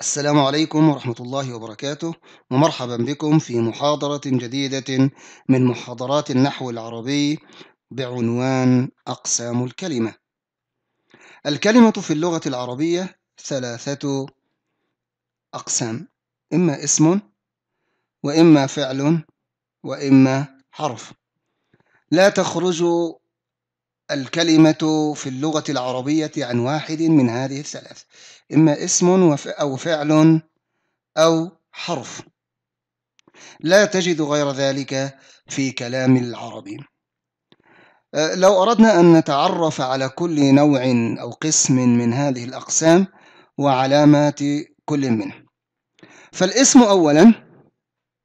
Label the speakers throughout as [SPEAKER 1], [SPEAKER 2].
[SPEAKER 1] السلام عليكم ورحمة الله وبركاته ومرحبا بكم في محاضرة جديدة من محاضرات النحو العربي بعنوان أقسام الكلمة الكلمة في اللغة العربية ثلاثة أقسام إما اسم وإما فعل وإما حرف لا تخرج الكلمة في اللغة العربية عن واحد من هذه الثلاث إما اسم أو فعل أو حرف لا تجد غير ذلك في كلام العربي أه، لو أردنا أن نتعرف على كل نوع أو قسم من هذه الأقسام وعلامات كل منه فالاسم أولا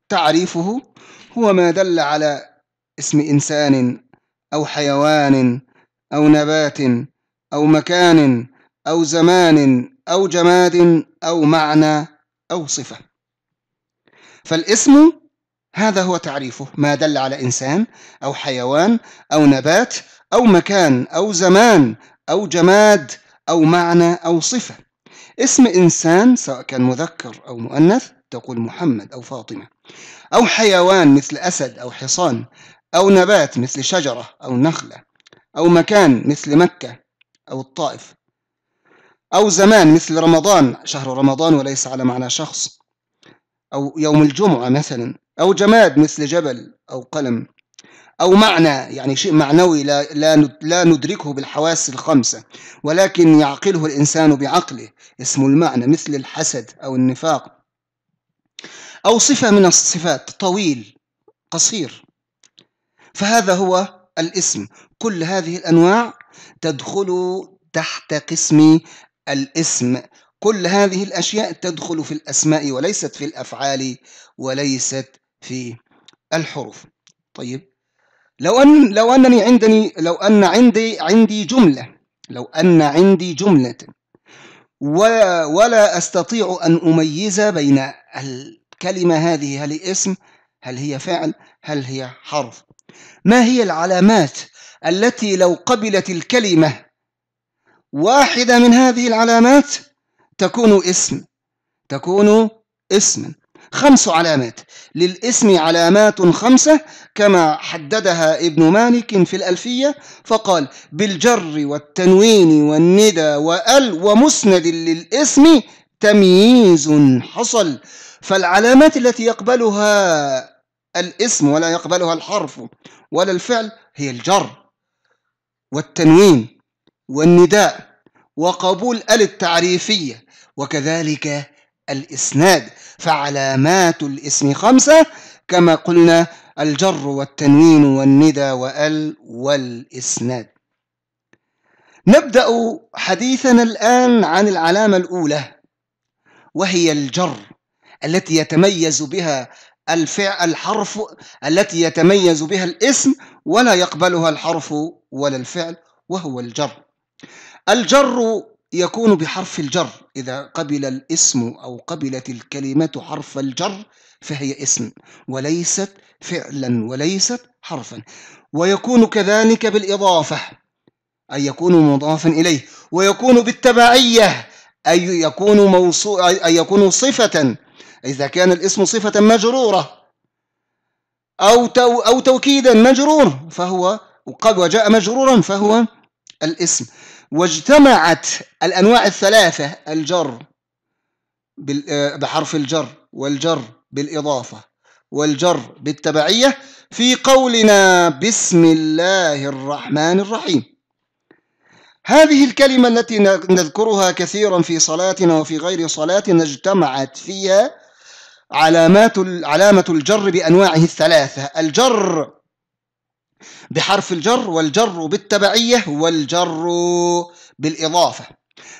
[SPEAKER 1] تعريفه هو ما دل على اسم إنسان أو حيوان أو نبات أو مكان أو زمان أو جماد أو معنى أو صفة فالاسم هذا هو تعريفه ما دل على إنسان أو حيوان أو نبات أو مكان أو زمان أو جماد أو معنى أو صفة اسم إنسان سواء كان مذكر أو مؤنث تقول محمد أو فاطمة أو حيوان مثل أسد أو حصان أو نبات مثل شجرة أو نخلة أو مكان مثل مكة أو الطائف أو زمان مثل رمضان شهر رمضان وليس على معنى شخص أو يوم الجمعة مثلا أو جماد مثل جبل أو قلم أو معنى يعني شيء معنوي لا, لا, ندركه بالحواس الخمسة ولكن يعقله الإنسان بعقله اسم المعنى مثل الحسد أو النفاق أو صفة من الصفات طويل قصير فهذا هو الاسم كل هذه الأنواع تدخل تحت قسم الاسم كل هذه الأشياء تدخل في الأسماء وليست في الأفعال وليست في الحروف طيب لو أن لو أنني عندني لو أن عندي عندي جملة لو أن عندي جملة ولا أستطيع أن أميز بين الكلمة هذه هل هي اسم هل هي فعل هل هي حرف ما هي العلامات التي لو قبلت الكلمة واحدة من هذه العلامات تكون اسم تكون اسما خمس علامات للاسم علامات خمسة كما حددها ابن مالك في الألفية فقال بالجر والتنوين والندى وأل ومسند للاسم تمييز حصل فالعلامات التي يقبلها الاسم ولا يقبلها الحرف ولا الفعل هي الجر والتنوين والنداء وقبول ال التعريفية وكذلك الإسناد فعلامات الاسم خمسة كما قلنا الجر والتنوين والندى وال والإسناد نبدأ حديثنا الآن عن العلامة الأولى وهي الجر التي يتميز بها الفعل الحرف التي يتميز بها الاسم ولا يقبلها الحرف ولا الفعل وهو الجر الجر يكون بحرف الجر إذا قبل الاسم أو قبلت الكلمة حرف الجر فهي اسم وليست فعلا وليست حرفا ويكون كذلك بالإضافة أي يكون مضافا إليه ويكون بالتبعية أي يكون, موصو... أي يكون صفة إذا كان الاسم صفة مجرورة أو, تو... أو توكيدا مجرور فهو وقد وجاء مجرورا فهو الاسم واجتمعت الأنواع الثلاثة الجر آه، بحرف الجر والجر بالإضافة والجر بالتبعية في قولنا بسم الله الرحمن الرحيم هذه الكلمة التي نذكرها كثيرا في صلاتنا وفي غير صلاتنا اجتمعت فيها علامات علامة الجر بأنواعه الثلاثة الجر بحرف الجر والجر بالتبعية والجر بالإضافة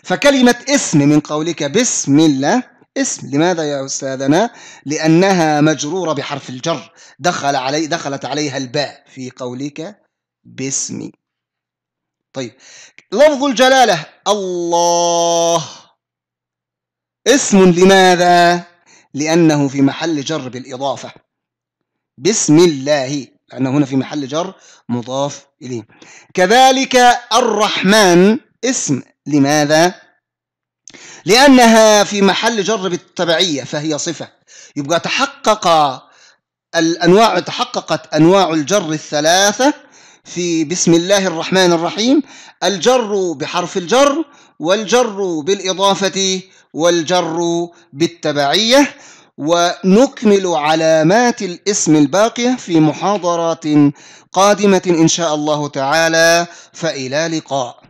[SPEAKER 1] فكلمة اسم من قولك بسم الله اسم لماذا يا أستاذنا؟ لأنها مجرورة بحرف الجر دخل علي دخلت عليها الباء في قولك باسمي طيب لفظ الجلالة الله اسم لماذا؟ لأنه في محل جر بالإضافة بسم الله لأنه هنا في محل جر مضاف إليه كذلك الرحمن اسم لماذا؟ لأنها في محل جر بالتبعية فهي صفة يبقى تحقق الأنواع تحققت أنواع الجر الثلاثة في بسم الله الرحمن الرحيم الجر بحرف الجر والجر بالإضافة والجر بالتبعية ونكمل علامات الاسم الباقية في محاضرات قادمة إن شاء الله تعالى فإلى لقاء